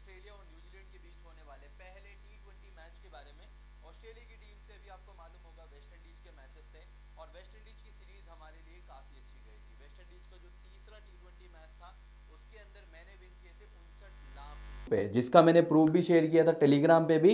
Australia और New Zealand के बीच होने वाले पहले टी ट्वेंटी मैच के बारे में ऑस्ट्रेलिया की टीम से भी आपको मालूम होगा वेस्ट इंडीज़ के मैचेस थे और वेस्ट इंडीज़ की सीरीज़ हमारे लिए काफ़ी अच्छी गई थी वेस्ट इंडीज़ का जो तीसरा टी ट्वेंटी मैच था उसके अंदर मैंने विन किए थे उनसठ लाख पे जिसका मैंने प्रूफ भी शेयर किया था टेलीग्राम पे भी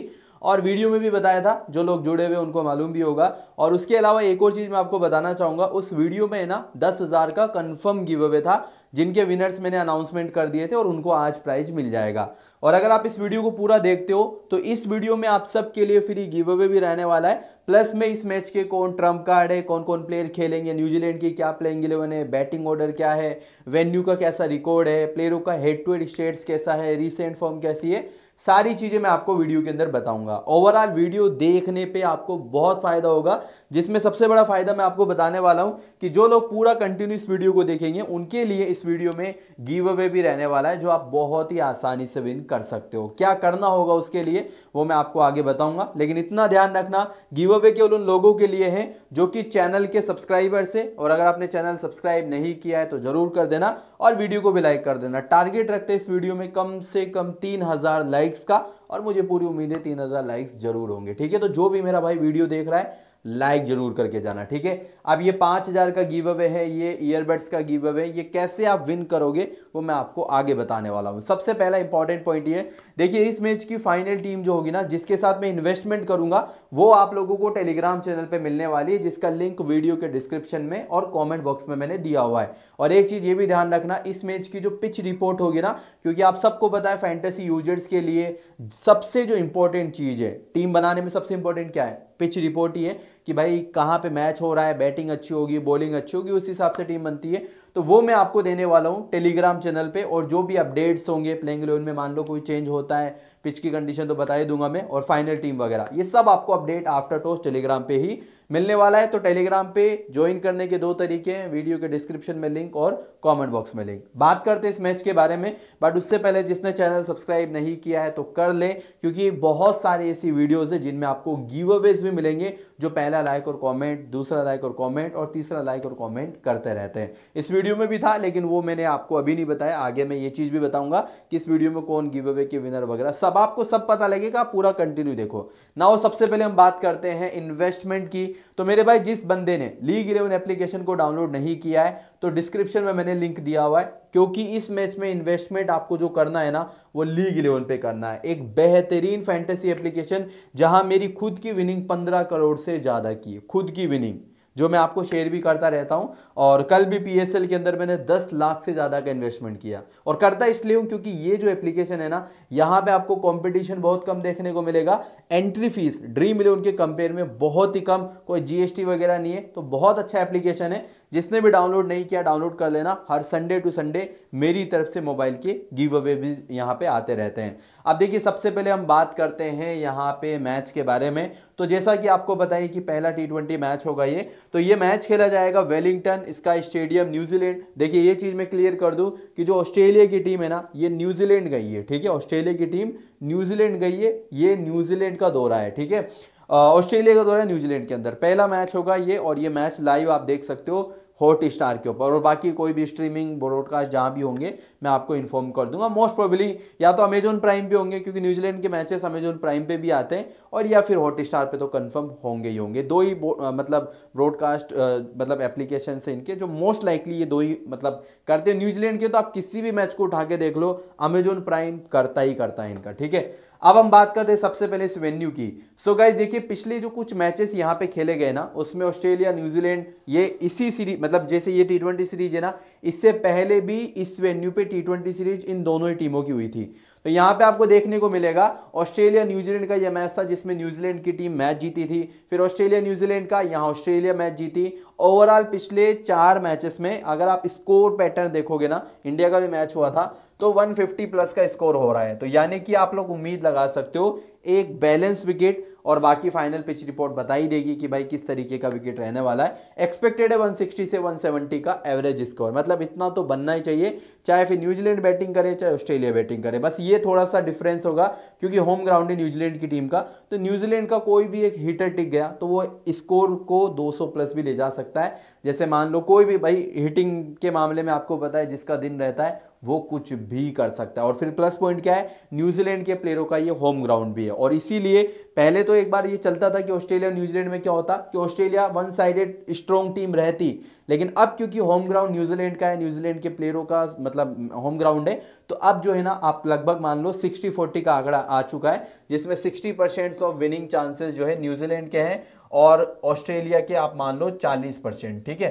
और वीडियो में भी बताया था जो लोग जुड़े हुए उनको मालूम भी होगा और उसके अलावा एक और चीज़ मैं आपको बताना चाहूँगा उस वीडियो में ना दस हज़ार का कन्फर्म गिव अवे था जिनके विनर्स मैंने अनाउंसमेंट कर दिए थे और उनको आज प्राइज मिल जाएगा और अगर आप इस वीडियो को पूरा देखते हो तो इस वीडियो में आप सबके लिए फ्री गिव अवे भी रहने वाला है प्लस में इस मैच के कौन ट्रम्प कार्ड है कौन कौन प्लेयर खेलेंगे न्यूजीलैंड की क्या प्लेइंग इलेवन है बैटिंग ऑर्डर क्या है वेन्यू का कैसा रिकॉर्ड है प्लेयरों का हेड टू हेड स्टेट्स कैसा है रिसेंट फॉर्म कैसी है सारी चीज़ें मैं आपको वीडियो के अंदर बताऊंगा ओवरऑल वीडियो देखने पे आपको बहुत फ़ायदा होगा जिसमें सबसे बड़ा फ़ायदा मैं आपको बताने वाला हूं कि जो लोग पूरा कंटिन्यू इस वीडियो को देखेंगे उनके लिए इस वीडियो में गिव अवे भी रहने वाला है जो आप बहुत ही आसानी से विन कर सकते हो क्या करना होगा उसके लिए वो मैं आपको आगे बताऊँगा लेकिन इतना ध्यान रखना गिव अवे केवल उन लोगों के लिए है जो कि चैनल के सब्सक्राइबर से और अगर आपने चैनल सब्सक्राइब नहीं किया है तो ज़रूर कर देना और वीडियो को भी लाइक कर देना टारगेट रखते इस वीडियो में कम से कम तीन लाइक लाइक्स का और मुझे पूरी उम्मीद है तीन हज़ार लाइक्स जरूर होंगे ठीक है तो जो भी मेरा भाई वीडियो देख रहा है लाइक जरूर करके जाना ठीक है अब ये पाँच हज़ार का गिव अवे है ये ईयरबड्स का गिव अवे ये कैसे आप विन करोगे वो मैं आपको आगे बताने वाला हूँ सबसे पहला इंपॉर्टेंट पॉइंट ये देखिए इस मैच की फाइनल टीम जो होगी ना जिसके साथ मैं इन्वेस्टमेंट करूँगा वो आप लोगों को टेलीग्राम चैनल पर मिलने वाली है जिसका लिंक वीडियो के डिस्क्रिप्शन में और कॉमेंट बॉक्स में मैंने दिया हुआ है और एक चीज़ ये भी ध्यान रखना इस मैच की जो पिच रिपोर्ट होगी ना क्योंकि आप सबको बताएं फैंटेसी यूजर्स के लिए सबसे जो इंपॉर्टेंट चीज़ है टीम बनाने में सबसे इंपॉर्टेंट क्या है पिच रिपोर्ट ही है कि भाई कहाँ पे मैच हो रहा है बैटिंग अच्छी होगी बॉलिंग अच्छी होगी उस हिसाब से टीम बनती है तो वो मैं आपको देने वाला हूँ टेलीग्राम चैनल पे और जो भी अपडेट्स होंगे प्लेइंग इलेवन में मान लो कोई चेंज होता है पिच की कंडीशन तो बता ही दूंगा मैं और फाइनल टीम वगैरह ये सब आपको अपडेट आफ्टर टोस्ट टेलीग्राम पे ही मिलने वाला है तो टेलीग्राम पे ज्वाइन करने के दो तरीके हैं वीडियो के डिस्क्रिप्शन में लिंक और कमेंट बॉक्स में लिंक बात करते हैं इस मैच के बारे में बट उससे पहले जिसने चैनल सब्सक्राइब नहीं किया है तो कर ले क्योंकि बहुत सारी ऐसी वीडियोज़ है जिनमें आपको गिव अवेज भी मिलेंगे जो पहला लाइक और कॉमेंट दूसरा लाइक और कॉमेंट और तीसरा लाइक और कॉमेंट करते रहते हैं इस वीडियो वीडियो में भी था लेकिन वो मैंने आपको अभी नहीं बताया आगे मैं ये चीज़ भी बताऊंगा कि इस वीडियो में कौन गिव अवे के विनर वगैरह सब आपको सब पता लगेगा पूरा कंटिन्यू देखो ना वो सबसे पहले हम बात करते हैं इन्वेस्टमेंट की तो मेरे भाई जिस बंदे ने ली इलेवन एप्लीकेशन को डाउनलोड नहीं किया है तो डिस्क्रिप्शन में मैंने लिंक दिया हुआ है क्योंकि इस मैच में इन्वेस्टमेंट आपको जो करना है ना वो लीग इलेवन पे करना है एक बेहतरीन फैंटेसी एप्लीकेशन जहां मेरी खुद की विनिंग पंद्रह करोड़ से ज़्यादा की खुद की विनिंग जो मैं आपको शेयर भी करता रहता हूं और कल भी पीएसएल के अंदर मैंने 10 लाख से ज़्यादा का इन्वेस्टमेंट किया और करता इसलिए हूं क्योंकि ये जो एप्लीकेशन है ना यहाँ पे आपको कंपटीशन बहुत कम देखने को मिलेगा एंट्री फीस ड्रीम इलेवन के कंपेयर में बहुत ही कम कोई जीएसटी वगैरह नहीं है तो बहुत अच्छा एप्लीकेशन है जिसने भी डाउनलोड नहीं किया डाउनलोड कर लेना हर संडे टू संडे मेरी तरफ से मोबाइल के गिव अवे भी यहाँ पे आते रहते हैं अब देखिए सबसे पहले हम बात करते हैं यहाँ पे मैच के बारे में तो जैसा कि आपको बताइए कि पहला टी मैच होगा ये तो ये मैच खेला जाएगा वेलिंगटन इसका स्टेडियम न्यूजीलैंड देखिए ये चीज़ मैं क्लियर कर दूँ कि जो ऑस्ट्रेलिया की टीम है ना ये न्यूजीलैंड गई है ठीक है ऑस्ट्रेलिया की टीम न्यूजीलैंड गई है ये न्यूजीलैंड का दौरा है ठीक है ऑस्ट्रेलिया का दौरा है न्यूजीलैंड के अंदर पहला मैच होगा ये और ये मैच लाइव आप देख सकते हो हॉट स्टार के ऊपर और बाकी कोई भी स्ट्रीमिंग ब्रॉडकास्ट जहाँ भी होंगे मैं आपको इन्फॉर्म कर दूंगा मोस्ट प्रोबली या तो अमेजोन प्राइम पे होंगे क्योंकि न्यूजीलैंड के मैचेस अमेजोन प्राइम पे भी आते हैं और या फिर हॉट स्टार पर तो कन्फर्म होंगे ही होंगे दो ही मतलब ब्रॉडकास्ट मतलब एप्लीकेशन से इनके जो मोस्ट लाइकली ये दो ही मतलब करते हैं न्यूजीलैंड के तो आप किसी भी मैच को उठा के देख लो अमेजोन प्राइम करता ही करता है इनका ठीक है अब हम बात करते हैं सबसे पहले इस वेन्यू की सो so गाइज देखिए पिछले जो कुछ मैचेस यहाँ पे खेले गए ना उसमें ऑस्ट्रेलिया न्यूजीलैंड ये इसी सीरीज मतलब जैसे ये टी ट्वेंटी सीरीज है ना इससे पहले भी इस वेन्यू पे टी ट्वेंटी सीरीज इन दोनों ही टीमों की हुई थी तो यहाँ पे आपको देखने को मिलेगा ऑस्ट्रेलिया न्यूजीलैंड का यह मैच था जिसमें न्यूजीलैंड की टीम मैच जीती थी फिर ऑस्ट्रेलिया न्यूजीलैंड का यहाँ ऑस्ट्रेलिया मैच जीती ओवरऑल पिछले चार मैचेस में अगर आप स्कोर पैटर्न देखोगे ना इंडिया का भी मैच हुआ था तो 150 प्लस का स्कोर हो रहा है तो यानी कि आप लोग उम्मीद लगा सकते हो एक बैलेंस विकेट और बाकी फाइनल पिच रिपोर्ट बताई देगी कि भाई किस तरीके का विकेट रहने वाला है एक्सपेक्टेड है 160 से 170 का एवरेज स्कोर मतलब इतना तो बनना ही चाहिए चाहे फिर न्यूजीलैंड बैटिंग करे चाहे ऑस्ट्रेलिया बैटिंग करे बस ये थोड़ा सा डिफरेंस होगा क्योंकि होम ग्राउंड है न्यूजीलैंड की टीम का तो न्यूजीलैंड का कोई भी एक हीटर टिक गया तो वो स्कोर को दो प्लस भी ले जा सकता है जैसे मान लो कोई भी भाई हिटिंग के मामले में आपको पता है जिसका दिन रहता है वो कुछ भी कर सकता है और फिर प्लस पॉइंट क्या है न्यूजीलैंड के प्लेयरों का ये होम ग्राउंड भी है और इसीलिए पहले तो एक बार ये चलता था कि ऑस्ट्रेलिया न्यूजीलैंड में क्या होता कि Australia one sided strong team रहती लेकिन अब क्योंकि होम ग्राउंड न्यूजीलैंड का है न्यूजीलैंड के प्लेयरों का मतलब होम ग्राउंड है तो अब जो है ना आप लगभग मान लो सिक्सटी फोर्टी का आंकड़ा आ चुका है जिसमें sixty percent of winning chances जो है न्यूजीलैंड के हैं और ऑस्ट्रेलिया के आप मान लो चालीस ठीक है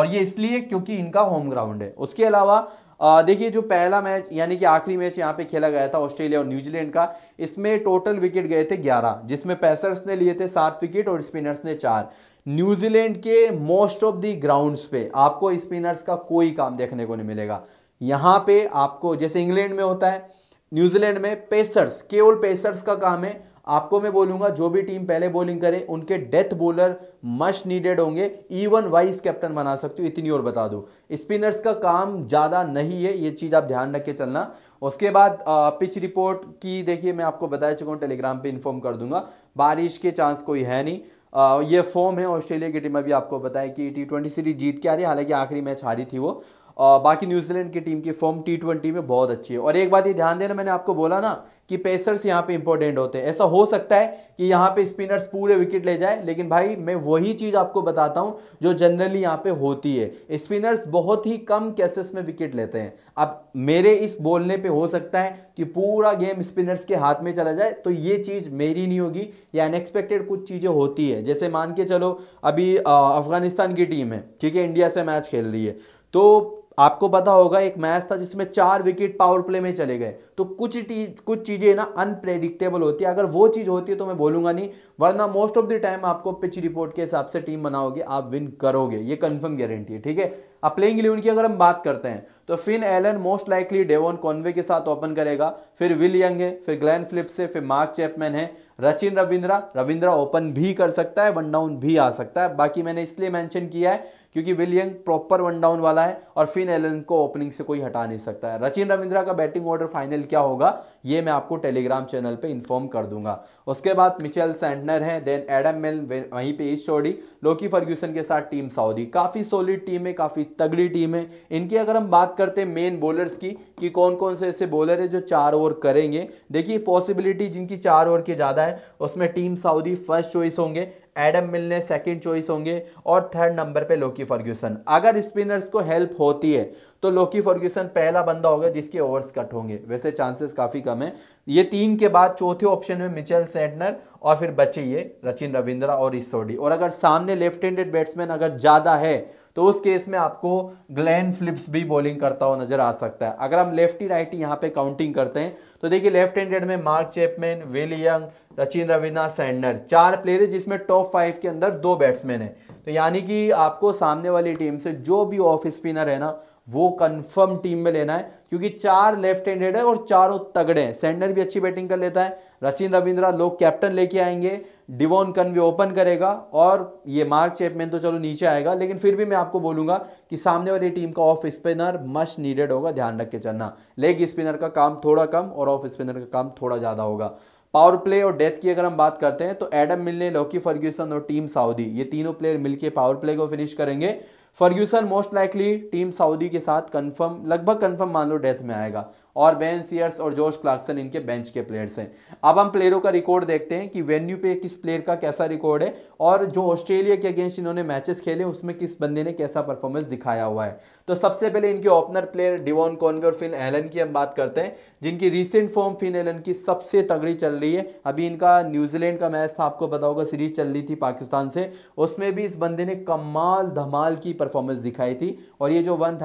और ये इसलिए क्योंकि इनका होम ग्राउंड है उसके अलावा देखिए जो पहला मैच यानी कि आखिरी मैच यहाँ पे खेला गया था ऑस्ट्रेलिया और न्यूजीलैंड का इसमें टोटल विकेट गए थे ग्यारह जिसमें पैसर्स ने लिए थे सात विकेट और स्पिनर्स ने चार न्यूजीलैंड के मोस्ट ऑफ दी ग्राउंड्स पे आपको स्पिनर्स का कोई काम देखने को नहीं मिलेगा यहाँ पे आपको जैसे इंग्लैंड में होता है न्यूजीलैंड में पेसर्स केवल पेसर्स का काम है आपको मैं बोलूंगा जो भी टीम पहले बॉलिंग करे उनके डेथ बॉलर मस्ट नीडेड होंगे इवन वाइस कैप्टन बना सकते हो इतनी और बता दूँ स्पिनर्स का काम ज़्यादा नहीं है ये चीज़ आप ध्यान रख के चलना उसके बाद पिच रिपोर्ट की देखिए मैं आपको बता चुका हूँ टेलीग्राम पर इन्फॉर्म कर दूंगा बारिश के चांस कोई है नहीं आ, ये फॉर्म है ऑस्ट्रेलिया की टीम अभी आपको बताया कि टी ट्वेंटी सीरीज जीत के आ रही है हालांकि आखिरी मैच हारी थी वो बाकी न्यूजीलैंड की टीम की फॉर्म टी ट्वेंटी में बहुत अच्छी है और एक बात ये ध्यान देना मैंने आपको बोला ना कि पेसर्स यहाँ पे इंपॉर्टेंट होते हैं ऐसा हो सकता है कि यहाँ पे स्पिनर्स पूरे विकेट ले जाए लेकिन भाई मैं वही चीज़ आपको बताता हूँ जो जनरली यहाँ पे होती है स्पिनर्स बहुत ही कम कैसेस में विकेट लेते हैं अब मेरे इस बोलने पर हो सकता है कि पूरा गेम स्पिनर्स के हाथ में चला जाए तो ये चीज़ मेरी नहीं होगी या अनएक्सपेक्टेड कुछ चीज़ें होती है जैसे मान के चलो अभी अफ़गानिस्तान की टीम है ठीक है इंडिया से मैच खेल रही है तो आपको पता होगा एक मैच था जिसमें चार विकेट पावर प्ले में चले गए तो कुछ कुछ चीज़ें ना अनप्रेडिक्टेबल होती है अगर वो चीज़ होती है तो मैं बोलूंगा नहीं वरना मोस्ट ऑफ द टाइम आपको पिच रिपोर्ट के हिसाब से टीम बनाओगे आप विन करोगे ये कंफर्म गारंटी है ठीक है अब प्लेइंग इलेवन की अगर हम बात करते हैं तो Finn Allen most likely Devon Conway के साथ ओपन करेगा फिर विल यंग है फिर ग्लैन फिलिप्स है फिर मार्क चैपमैन है रचिन रविंद्रा रविंद्रा ओपन भी कर सकता है वन डाउन भी आ सकता है बाकी मैंने इसलिए मेंशन किया है क्योंकि Will Young proper one down वाला है और फिन एलन को ओपनिंग से कोई हटा नहीं सकता है रचिन रविंद्रा का बैटिंग ऑर्डर फाइनल क्या होगा ये मैं आपको टेलीग्राम चैनल पे इन्फॉर्म कर दूंगा उसके बाद मिचेल सैंडनर है देन एडम मिल वहीं पे ईस्ट चोडी लोकी फर्ग्यूसन के साथ टीम सऊदी काफ़ी सॉलिड टीम है काफ़ी तगड़ी टीम है इनकी अगर हम बात करते हैं मेन बॉलर्स की कि कौन कौन से ऐसे बॉलर है जो चार ओवर करेंगे देखिए पॉसिबिलिटी जिनकी चार ओवर की ज़्यादा है उसमें टीम सऊदी फर्स्ट चॉइस होंगे एडम मिलने सेकंड चॉइस होंगे और थर्ड नंबर पे लोकी फर्ग्यूसन अगर स्पिनर्स को हेल्प होती है तो लोकी फर्ग्यूसन पहला बंदा होगा जिसके ओवर्स कट होंगे वैसे चांसेस काफ़ी कम है ये तीन के बाद चौथे ऑप्शन में मिचेल सेंटनर और फिर बचे ये रचिन रविंद्रा और इसोडी और अगर सामने लेफ्ट हैंडेड बैट्समैन अगर ज़्यादा है तो उस केस में आपको ग्लैन फिलिप्स भी बॉलिंग करता हुआ नजर आ सकता है अगर हम लेफ्टी राइटी यहाँ पे काउंटिंग करते हैं तो देखिए लेफ्ट हैंडेड में Mark Chapman Will Young Rachin Ravindra Santner चार प्लेयर है जिसमें टॉप फाइव के अंदर दो बैट्समैन है तो यानी कि आपको सामने वाली टीम से जो भी ऑफ स्पिनर है ना वो कंफर्म टीम में लेना है क्योंकि चार लेफ्ट हैंडेड है और चारों तगड़े हैं सैंडर भी अच्छी बैटिंग कर लेता है रचिन रविंद्रा लोग कैप्टन लेके आएंगे डिवोन कन्वे ओपन करेगा और ये मार्क चैपमैन तो चलो नीचे आएगा लेकिन फिर भी मैं आपको बोलूंगा कि सामने वाली टीम का ऑफ स्पिनर मस्ट नीडेड होगा ध्यान रख के चलना लेग स्पिनर का काम थोड़ा कम और ऑफ स्पिनर का काम थोड़ा ज़्यादा होगा पावर प्ले और डेथ की अगर हम बात करते हैं तो एडम मिलने लॉकी फर्ग्यूसन और टीम साउदी ये तीनों प्लेयर मिलकर पावर प्ले को फिनिश करेंगे Ferguson most likely Tim Southee के साथ कंफर्म लगभग कंफर्म मान लो डेथ में आएगा और बेन सियर्स और जोश क्लार्कसन इनके बेंच के प्लेयर्स हैं अब हम प्लेयरों का रिकॉर्ड देखते हैं कि वेन्यू पे किस प्लेयर का कैसा रिकॉर्ड है और जो ऑस्ट्रेलिया के अगेंस्ट इन्होंने मैचेस खेले उसमें किस बंदे ने कैसा परफॉर्मेंस दिखाया हुआ है तो सबसे पहले इनके ओपनर प्लेयर डिवॉन कॉन्वे और फिन एलन की हम बात करते हैं जिनकी रिसेंट फॉर्म फिन एलन की सबसे तगड़ी चल रही है अभी इनका न्यूजीलैंड का मैच था आपको बताओगे सीरीज चल रही थी पाकिस्तान से उसमें भी इस बंदे ने कमाल धमाल की परफॉर्मेंस दिखाई थी और ये जो वन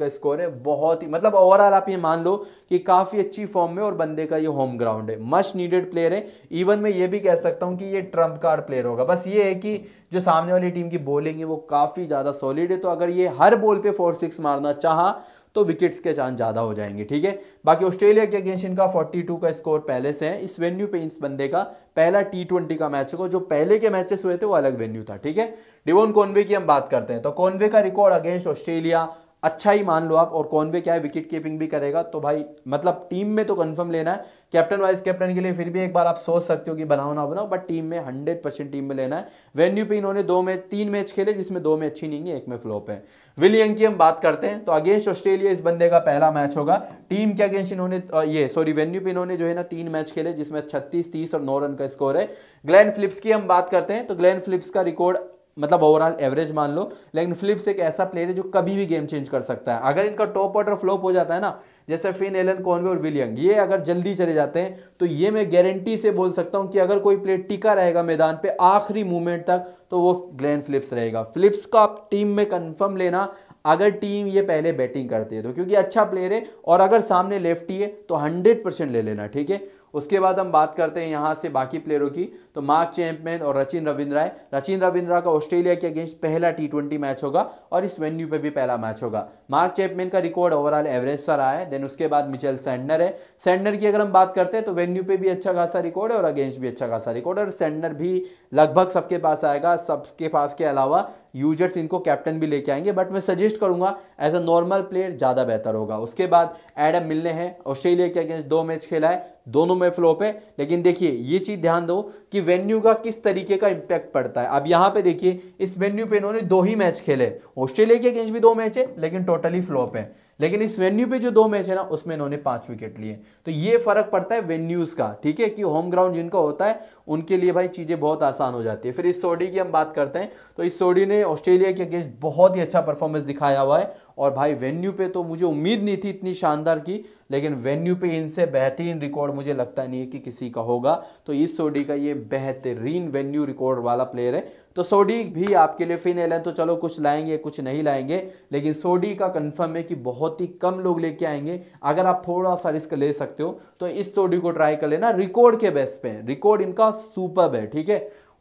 का स्कोर है बहुत ही मतलब ओवरऑल आप ये मान लो कि काफ़ी अच्छी फॉर्म में और बंदे का ये होम ग्राउंड है मस्ट नीडेड प्लेयर है इवन मैं ये भी कह सकता हूँ कि ये ट्रंप कार्ड प्लेयर होगा बस ये है कि जो सामने वाली टीम की बॉलिंग है वो काफ़ी ज़्यादा सॉलिड है तो अगर ये हर बॉल पर फोर सिक्स मारना चाह तो विकेट्स के चांस ज़्यादा हो जाएंगे ठीक है बाकी ऑस्ट्रेलिया के अगेंस्ट इनका 42 का स्कोर पहले से है इस वेन्यू पे इस बंदे का पहला टी का मैच होगा जो पहले के मैचेस हुए थे वो अलग वेन्यू था ठीक है डिवोन कॉन्वे की हम बात करते हैं तो कॉन्वे का रिकॉर्ड अगेंस्ट ऑस्ट्रेलिया अच्छा ही मान लो आप और कौन भी क्या है विकेट कीपिंग भी करेगा तो भाई मतलब टीम में तो कंफर्म लेना है कैप्टन वाइस कैप्टन के लिए फिर भी एक बार आप सोच सकते हो कि बनाओ ना बनाओ बट टीम में हंड्रेड परसेंट टीम में लेना है वेन्यू पे इन्होंने दो मैच तीन मैच खेले जिसमें दो में अच्छी नहीं है एक में फ्लॉप है विलियंग की हम बात करते हैं तो अगेंस्ट ऑस्ट्रेलिया इस बंदे का पहला मैच होगा टीम के अगेंस्ट इन्होंने ये सॉरी वेन्यू पे इन्होंने जो है ना तीन मैच खेले जिसमें छत्तीस तीस और नौ रन का स्कोर है ग्लैन फ्लिप्स की हम बात करते हैं तो ग्लैन फ्लिप्स का रिकॉर्ड मतलब ओवरऑल एवरेज मान लो लेकिन फिलिप्स एक ऐसा प्लेयर है जो कभी भी गेम चेंज कर सकता है अगर इनका टॉप ऑर्डर फ्लॉप हो जाता है ना जैसे फिन एलन कॉनवे और विलियम ये अगर जल्दी चले जाते हैं तो ये मैं गारंटी से बोल सकता हूँ कि अगर कोई प्लेयर टिका रहेगा मैदान पे आखिरी मूवमेंट तक तो वो ग्लैन फिलिप्स रहेगा फिलिप्स का आप टीम में कंफर्म लेना अगर टीम ये पहले बैटिंग करती है तो क्योंकि अच्छा प्लेयर है और अगर सामने लेफ्टी है तो हंड्रेड ले लेना ठीक है उसके बाद हम बात करते हैं यहाँ से बाकी प्लेयरों की तो मार्क चैंपमैन और रचिन रविंद्रा है रचिन रविंद्रा का ऑस्ट्रेलिया के अगेंस्ट पहला टी मैच होगा और इस वेन्यू पे भी पहला मैच होगा मार्क चैपमैन का रिकॉर्ड ओवरऑल एवरेज सा रहा है देन उसके बाद मिचेल सैंडनर है सैंडनर की अगर हम बात करते हैं तो वेन्यू पे भी अच्छा खासा रिकॉर्ड है और अगेंस्ट भी अच्छा खासा रिकॉर्ड और सैंडनर भी लगभग सबके पास आएगा सबके पास के अलावा यूजर्स इनको कैप्टन भी लेके आएंगे बट मैं सजेस्ट करूंगा एज अ नॉर्मल प्लेयर ज़्यादा बेहतर होगा उसके बाद एडम मिलने हैं ऑस्ट्रेलिया के अगेंस्ट दो मैच खेला है दोनों में फ्लॉप है लेकिन देखिए ये चीज़ ध्यान दो कि वेन्यू का किस तरीके का इम्पैक्ट पड़ता है अब यहाँ पे देखिए इस वेन्यू पे इन्होंने दो ही मैच खेले ऑस्ट्रेलिया के अगेंस्ट भी दो मैच है लेकिन टोटली फ्लॉप है लेकिन इस वेन्यू पे जो दो मैच है ना उसमें इन्होंने पांच विकेट लिए तो ये फर्क पड़ता है वेन्यूज का ठीक है कि होम ग्राउंड जिनका होता है उनके लिए भाई चीजें बहुत आसान हो जाती है फिर इस सोडी की हम बात करते हैं तो इस सोडी ने ऑस्ट्रेलिया के अगेंस्ट बहुत ही अच्छा परफॉर्मेंस दिखाया हुआ है और भाई वेन्यू पे तो मुझे उम्मीद नहीं थी इतनी शानदार की लेकिन वेन्यू पे इनसे बेहतरीन रिकॉर्ड मुझे लगता नहीं है कि किसी का होगा तो इस सोडी का ये बेहतरीन वेन्यू रिकॉर्ड वाला प्लेयर है तो सोडी भी आपके लिए फिनेल है तो चलो कुछ लाएंगे कुछ नहीं लाएंगे लेकिन सोडी का कन्फर्म है कि बहुत ही कम लोग लेके आएंगे अगर आप थोड़ा सा रिस्क ले सकते हो तो इस सोडी को ट्राई कर लेना रिकॉर्ड के बेस पे रिकॉर्ड इनका सुपर है ठीक है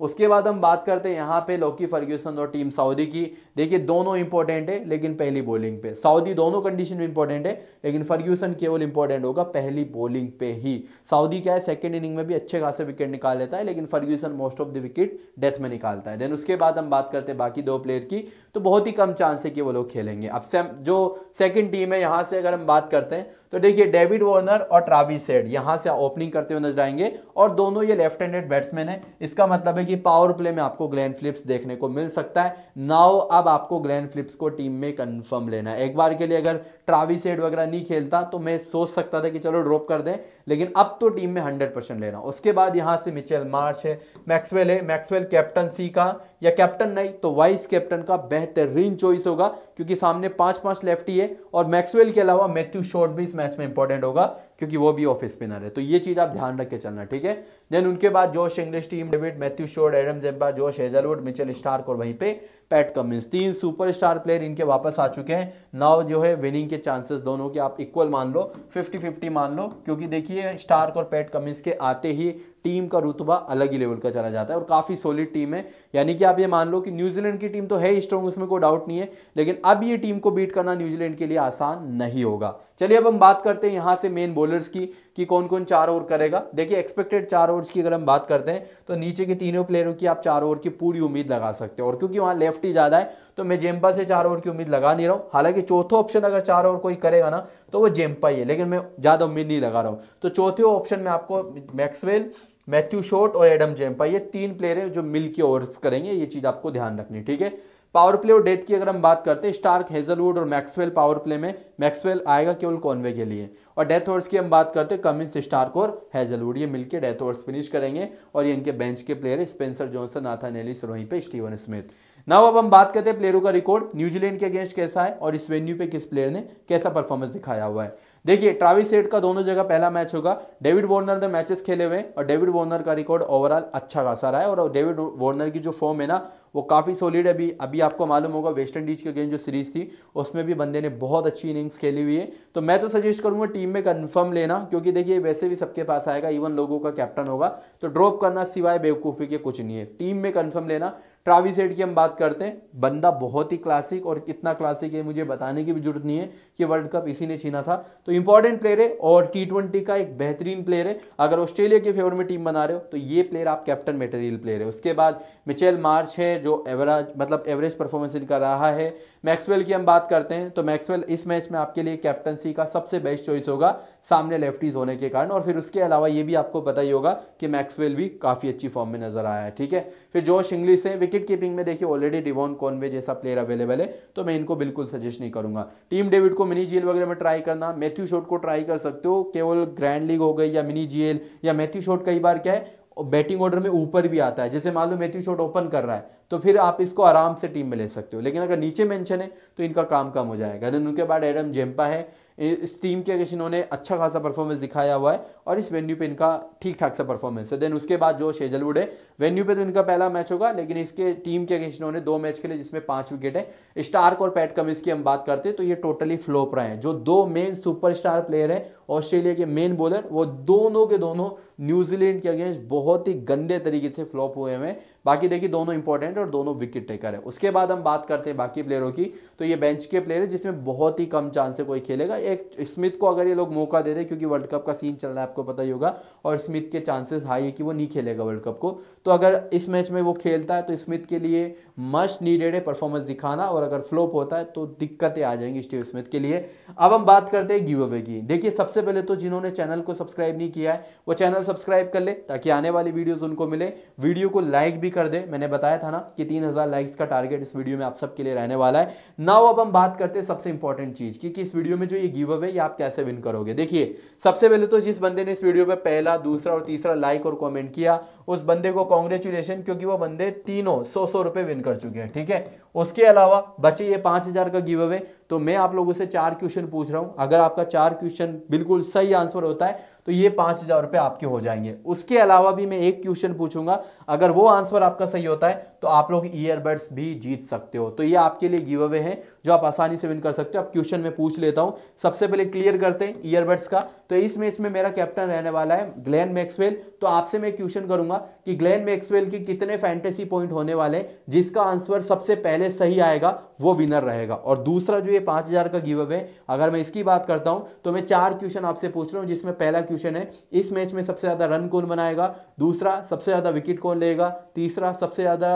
उसके बाद हम बात करते हैं यहाँ पे लॉकी फर्ग्यूसन और टीम सऊदी की देखिए दोनों इंपॉर्टेंट है लेकिन पहली बॉलिंग पे सऊदी दोनों कंडीशन में इंपॉर्टेंट है लेकिन फर्ग्यूसन केवल इंपॉर्टेंट होगा पहली बॉलिंग पे ही सऊदी क्या है सेकेंड इनिंग में भी अच्छे खासे विकेट निकाल लेता है लेकिन Ferguson most of the wicket death में निकालता है देन उसके बाद हम बात करते हैं बाकी दो प्लेयर की तो बहुत ही कम चांस है कि वो लोग खेलेंगे अब से जो सेकेंड टीम है यहाँ से अगर हम बात करते हैं तो देखिए डेविड वॉर्नर और ट्राविस हेड यहाँ से ओपनिंग करते हुए नजर आएंगे और दोनों ये लेफ्ट हैंडेड बैट्समैन है इसका मतलब है कि पावर प्ले में आपको ग्लैन फ्लिप्स देखने को मिल सकता है नाव अब आपको ग्लैन फ्लिप्स को टीम में कन्फर्म लेना है एक बार के लिए अगर ट्राविस हेड वगैरह नहीं खेलता तो मैं सोच सकता था कि चलो ड्रॉप कर दें लेकिन अब तो टीम में हंड्रेड लेना उसके बाद यहाँ से मिचेल मार्च है मैक्सवेल है मैक्सवेल कैप्टनसी का या कैप्टन नहीं तो वाइस कैप्टन का बेहतरीन चॉइस होगा क्योंकि सामने पांच पांच लेफ्टी है और मैक्सवेल के अलावा मैथ्यू शॉर्ट भी इस मैच में इंपॉर्टेंट होगा क्योंकि वो भी ऑफ स्पिनर है तो ये चीज़ आप ध्यान रख के चलना ठीक है देन उनके बाद Josh Inglis Tim David Matthew Short Adam Zampa Josh Hazlewood Mitchell Starc और वहीं पे पैट कमिंस तीन सुपर स्टार प्लेयर इनके वापस आ चुके हैं नाव जो है विनिंग के चांसेस दोनों के आप इक्वल मान लो फिफ्टी फिफ्टी मान लो क्योंकि देखिए स्टार्क और पैट कमिंस के आते ही टीम का रुतबा अलग ही लेवल का चला जाता है और काफ़ी सॉलिड टीम है यानी कि आप ये मान लो कि न्यूजीलैंड की टीम तो है स्ट्रॉन्ग उसमें कोई डाउट नहीं है लेकिन अब ये टीम को बीट करना न्यूजीलैंड के लिए आसान नहीं होगा चलिए अब हम बात करते हैं यहाँ से मेन बोल बॉलर्स की कि कौन कौन चार ओवर करेगा देखिए एक्सपेक्टेड चार ओवर्स की अगर हम बात करते हैं तो नीचे के तीनों प्लेयरों की आप चार ओवर की पूरी उम्मीद लगा सकते हो और क्योंकि वहाँ लेफ्ट ही ज़्यादा है तो मैं जेम्पा से चार ओवर की उम्मीद लगा नहीं रहा हूँ हालांकि चौथा ऑप्शन अगर चार ओवर कोई करेगा ना तो वो जेम्पा ही है लेकिन मैं ज़्यादा उम्मीद नहीं लगा रहा हूँ तो चौथे ऑप्शन में आपको मैक्सवेल मैथ्यू शॉट और एडम जेम्पा ये तीन प्लेयर हैं जो मिल के ओवर्स करेंगे ये चीज़ आपको ध्यान रखनी ठीक है पावर प्ले और डेथ की अगर हम बात करते हैं स्टार्क हेजलवुड और मैक्सवेल पावर प्ले में मैक्सवेल आएगा केवल कॉनवे के लिए और डेथ हॉर्स की हम बात करते हैं कमिंस स्टार्क और हेजलवुड ये मिलकर डेथ हॉर्स फिनिश करेंगे और ये इनके बेंच के प्लेयर है स्पेंसर जॉनसन नाथन एलिस रोहिंग पे स्टीवन स्मिथ नाउ अब हम बात करते हैं प्लेयरों का रिकॉर्ड न्यूजीलैंड के अगेंस्ट कैसा है और इस वेन्यू पे किस प्लेयर ने कैसा परफॉर्मेंस दिखाया हुआ है देखिए ट्राविस सेट का दोनों जगह पहला मैच होगा डेविड वार्नर ने मैचेस खेले हुए और डेविड वार्नर का रिकॉर्ड ओवरऑल अच्छा खासा रहा है और डेविड वार्नर की जो फॉर्म है ना वो काफ़ी सॉलिड है अभी अभी आपको मालूम होगा वेस्ट इंडीज के गेम जो सीरीज थी उसमें भी बंदे ने बहुत अच्छी इनिंग्स खेली हुई है तो मैं तो सजेस्ट करूंगा टीम में कन्फर्म लेना क्योंकि देखिए वैसे भी सबके पास आएगा इवन लोगों का कैप्टन होगा तो ड्रॉप करना सिवाय बेवकूफ़ी के कुछ नहीं है टीम में कन्फर्म लेना ट्राविस हेड की हम बात करते हैं बंदा बहुत ही क्लासिक और कितना क्लासिक है मुझे बताने की भी जरूरत नहीं है कि वर्ल्ड कप इसी ने छीना था तो इंपॉर्टेंट प्लेयर है और टी ट्वेंटी का एक बेहतरीन प्लेयर है अगर ऑस्ट्रेलिया के फेवर में टीम बना रहे हो तो ये प्लेयर आप कैप्टन मेटेरियल प्लेयर है उसके बाद मिचेल मार्च है जो एवराज मतलब एवरेज परफॉर्मेंस इनका रहा है मैक्सवेल की हम बात करते हैं तो मैक्सवेल इस मैच में आपके लिए कैप्टनसी का सबसे बेस्ट चॉइस होगा सामने लेफ्टीज होने के कारण और फिर उसके अलावा ये भी आपको पता ही होगा कि मैक्सवेल भी काफ़ी अच्छी फॉर्म में नजर आया है ठीक है फिर जोश इंग्लिश है विकेट कीपिंग में देखिए ऑलरेडी डिवॉन कॉनवे जैसा प्लेयर अवेलेबल है तो मैं इनको बिल्कुल सजेस्ट नहीं करूंगा टीम डेविड को मिनी जी वगैरह में ट्राई करना मैथ्यू शॉट को ट्राई कर सकते हो केवल ग्रैंड लीग हो गई या मिनी जीएल या मैथ्यू शॉट कई बार क्या है बैटिंग ऑर्डर में ऊपर भी आता है जैसे मान लो मैथ्यू शॉट ओपन कर रहा है तो फिर आप इसको आराम से टीम में ले सकते हो लेकिन अगर नीचे मेंशन है तो इनका काम कम हो जाएगा देन उनके बाद एडम जेम्पा है इस टीम के अगर इन्होंने अच्छा खासा परफॉर्मेंस दिखाया हुआ है और इस वेन्यू पे इनका ठीक ठाक सा परफॉर्मेंस है देन उसके बाद जो शेजलवुड है वेन्यू पे तो इनका पहला मैच होगा लेकिन इसके टीम के अगर इन्होंने दो मैच खेले जिसमें पांच विकेट है स्टार्क और पैट कमिंस की हम बात करते हैं तो ये टोटली फ्लोप रहे हैं जो दो मेन सुपर प्लेयर है ऑस्ट्रेलिया के मेन बॉलर वो दोनों के दोनों न्यूजीलैंड के अगेंस्ट बहुत ही गंदे तरीके से फ्लॉप हुए हैं बाकी देखिए दोनों इंपॉर्टेंट और दोनों विकेट टेकर है उसके बाद हम बात करते हैं बाकी प्लेयरों की तो ये बेंच के प्लेयर है जिसमें बहुत ही कम चांस है कोई खेलेगा एक स्मिथ को अगर ये लोग मौका दे दें क्योंकि वर्ल्ड कप का सीन चल रहा है आपको पता ही होगा और स्मिथ के चांसेस हाई है कि वो नहीं खेलेगा वर्ल्ड कप को तो अगर इस मैच में वो खेलता है तो स्मिथ के लिए मस्ट नीडेड है परफॉर्मेंस दिखाना और अगर फ्लॉप होता है तो दिक्कतें आ जाएंगी स्टीव स्मिथ के लिए अब हम बात करते हैं गिव अवे की देखिए सबसे पहले तो जिन्होंने चैनल को सब्सक्राइब नहीं किया है वो चैनल सब्सक्राइब कर ले ताकि आने वाली वीडियोस उनको मिले वीडियो को लाइक भी कर दे मैंने बताया था ना कि 3000 लाइक्स का टारगेट इस वीडियो में आप सबके लिए रहने वाला है नाउ अब हम बात करते हैं सबसे इंपॉर्टेंट चीज़ की कि इस वीडियो में जो ये गिव अवे आप कैसे विन करोगे देखिए सबसे पहले तो जिस बंदे ने इस वीडियो पर पहला दूसरा और तीसरा लाइक और कॉमेंट किया उस बंदे को कॉन्ग्रेचुलेशन क्योंकि वो बंदे तीनों सौ सौ रुपए विन कर चुके हैं ठीक है उसके अलावा बचे ये पांच हज़ार का गिव अवे तो मैं आप लोगों से चार क्वेश्चन पूछ रहा हूं अगर आपका चार क्वेश्चन बिल्कुल सही आंसर होता है तो ये पांच हज़ार रुपए आपके हो जाएंगे उसके अलावा भी मैं एक क्वेश्चन पूछूंगा अगर वो आंसर आपका सही होता है तो आप लोग ईयरबड्स भी जीत सकते हो तो ये आपके लिए गिव अवे है जो आप आसानी से विन कर सकते हो अब क्वेश्चन में पूछ लेता हूँ सबसे पहले क्लियर करते हैं ईयरबड्स का तो इस मैच में मेरा कैप्टन रहने वाला है ग्लैन मैक्सवेल तो आपसे मैं क्वेश्चन करूंगा कि ग्लैन मैक्सवेल के कितने फैंटेसी पॉइंट होने वाले जिसका आंसर सबसे पहले सही आएगा वो विनर रहेगा और दूसरा जो ये पांच का गिव अवे अगर मैं इसकी बात करता हूं तो मैं चार क्वेश्चन आपसे पूछ रहा हूँ जिसमें पहला क्वेश्चन है इस मैच में सबसे ज़्यादा रन कौन बनाएगा दूसरा सबसे ज़्यादा विकेट कौन लेगा तीसरा सबसे ज़्यादा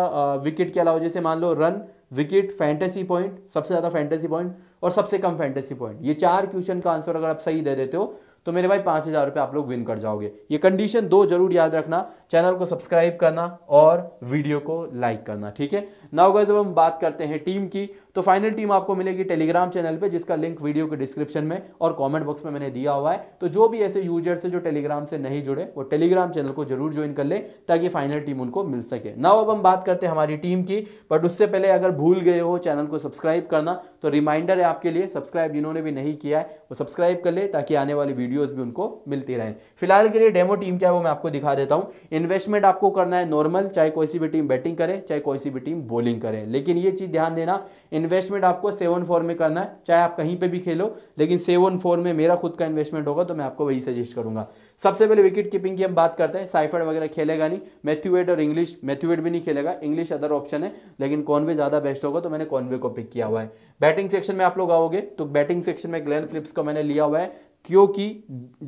विकेट के अलावा जैसे मान लो रन विकेट फैंटेसी पॉइंट सबसे ज़्यादा फैंटेसी पॉइंट और सबसे कम फैंटेसी पॉइंट ये चार क्वेश्चन का आंसर अगर आप सही दे देते हो तो मेरे भाई पाँच हज़ार रुपये आप लोग विन कर जाओगे ये कंडीशन दो जरूर याद रखना चैनल को सब्सक्राइब करना और वीडियो को लाइक करना ठीक है नाउ गाइज अब हम बात करते हैं टीम की तो फाइनल टीम आपको मिलेगी टेलीग्राम चैनल पे जिसका लिंक वीडियो के डिस्क्रिप्शन में और कमेंट बॉक्स में मैंने दिया हुआ है तो जो भी ऐसे यूजर्स है जो टेलीग्राम से नहीं जुड़े वो टेलीग्राम चैनल को जरूर ज्वाइन कर लें ताकि फाइनल टीम उनको मिल सके ना अब हम बात करते हैं हमारी टीम की बट उससे पहले अगर भूल गए हो चैनल को सब्सक्राइब करना तो रिमाइंडर है आपके लिए सब्सक्राइब जिन्होंने भी नहीं किया है वो सब्सक्राइब कर ले ताकि आने वाली वीडियोज़ भी उनको मिलती रहे फिलहाल के लिए डेमो टीम क्या है वो मैं आपको दिखा देता हूँ इन्वेस्टमेंट आपको करना है नॉर्मल चाहे कोई सी भी टीम बैटिंग करे चाहे कोई सी भी टीम बॉलिंग करे लेकिन ये चीज़ ध्यान देना इन्वेस्टमेंट आपको सेवन फोर में करना है चाहे आप कहीं पे भी खेलो लेकिन सेवन फोर में मेरा खुद का इन्वेस्टमेंट होगा तो मैं आपको वही सजेस्ट करूंगा सबसे पहले विकेट कीपिंग की हम बात करते हैं साइफर्ड वगैरह खेलेगा नहीं मैथ्यूवेट और इंग्लिश मैथ्यूवेट भी नहीं खेलेगा इंग्लिश अदर ऑप्शन है लेकिन कॉनवे ज़्यादा बेस्ट होगा तो मैंने कॉनवे को पिक किया हुआ है बैटिंग सेक्शन में आप लोग आओगे तो बैटिंग सेक्शन में ग्लैन फ्लिप्स को मैंने लिया हुआ है क्योंकि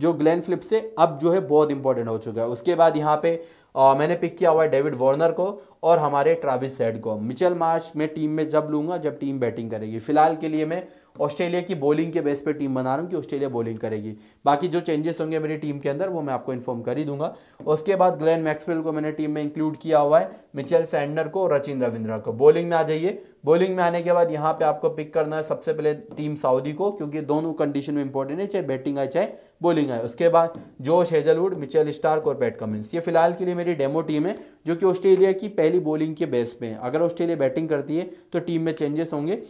जो ग्लैन फ्लिप्स है अब जो है बहुत इंपॉर्टेंट हो चुका है उसके बाद यहाँ पे और मैंने पिक किया हुआ है डेविड वार्नर को और हमारे ट्राविस सेड को मिचेल मार्च में टीम में जब लूँगा जब टीम बैटिंग करेगी फिलहाल के लिए मैं ऑस्ट्रेलिया की बॉलिंग के बेस पे टीम बना रहा हूँ कि ऑस्ट्रेलिया बॉलिंग करेगी बाकी जो चेंजेस होंगे मेरी टीम के अंदर वो मैं आपको इन्फॉर्म कर ही दूंगा उसके बाद ग्लेन मैक्सवेल को मैंने टीम में इंक्लूड किया हुआ है मिचेल सैंडर को और रचिन रविंद्रा को बॉलिंग में आ जाइए बॉलिंग में आने के बाद यहाँ पे आपको पिक करना है सबसे पहले टीम सऊदी को क्योंकि दोनों कंडीशन में इंपॉर्टेंट है चाहे बैटिंग आए चाहे बॉलिंग आए उसके बाद जोश हेजलवुड मिचेल स्टार्क और पैट कमिंस ये फिलहाल के लिए मेरी डेमो टीम है जो कि ऑस्ट्रेलिया की पहली बॉलिंग के बेस पे है अगर ऑस्ट्रेलिया बैटिंग करती है तो टीम में चेंजेस होंगे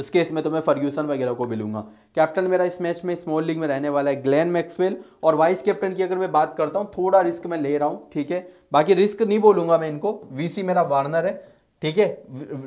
उस केस में तो मैं फर्ग्यूसन वगैरह को भी लूँगा कैप्टन मेरा इस मैच में स्मॉल लीग में रहने वाला है ग्लेन मैक्सवेल और वाइस कैप्टन की अगर मैं बात करता हूँ थोड़ा रिस्क मैं ले रहा हूँ ठीक है बाकी रिस्क नहीं बोलूँगा मैं इनको वीसी मेरा वार्नर है ठीक है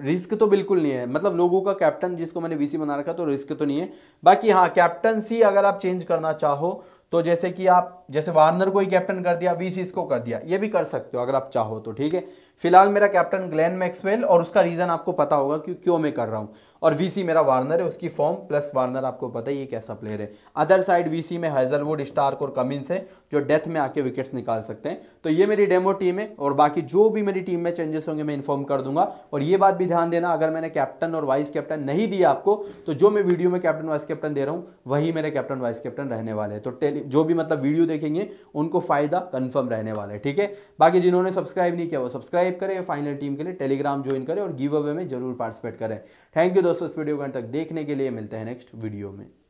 रिस्क तो बिल्कुल नहीं है मतलब लोगों का कैप्टन जिसको मैंने वीसी बना रखा तो रिस्क तो नहीं है बाकी हाँ कैप्टनसी अगर आप चेंज करना चाहो तो जैसे कि आप जैसे वार्नर को ही कैप्टन कर दिया वीसीस को कर दिया ये भी कर सकते हो अगर आप चाहो तो ठीक है फिलहाल मेरा कैप्टन ग्लेन मैक्सवेल और उसका रीज़न आपको पता होगा कि क्यों मैं कर रहा हूँ और वीसी मेरा वार्नर है उसकी फॉर्म प्लस वार्नर आपको पता है ये कैसा प्लेयर है अदर साइड वीसी में हैजलवुड स्टार्क और कमिंस है जो डेथ में आके विकेट्स निकाल सकते हैं तो ये मेरी डेमो टीम है और बाकी जो भी मेरी टीम में चेंजेस होंगे मैं इन्फॉर्म कर दूंगा और ये बात भी ध्यान देना अगर मैंने कैप्टन और वाइस कैप्टन नहीं दिया आपको तो जो मैं वीडियो में कैप्टन वाइस कैप्टन दे रहा हूँ वही मेरे कैप्टन वाइस कैप्टन रहने वाले हैं तो जो भी मतलब वीडियो देखेंगे उनको फायदा कंफर्म रहने वाला है ठीक है बाकी जिन्होंने सब्सक्राइब नहीं किया वो सब्सक्राइब करें फाइनल टीम के लिए टेलीग्राम ज्वाइन करें और गिव अवे में जरूर पार्टिसिपेट करें थैंक यू दोस्तों इस वीडियो को अंत तक देखने के लिए मिलते हैं नेक्स्ट वीडियो में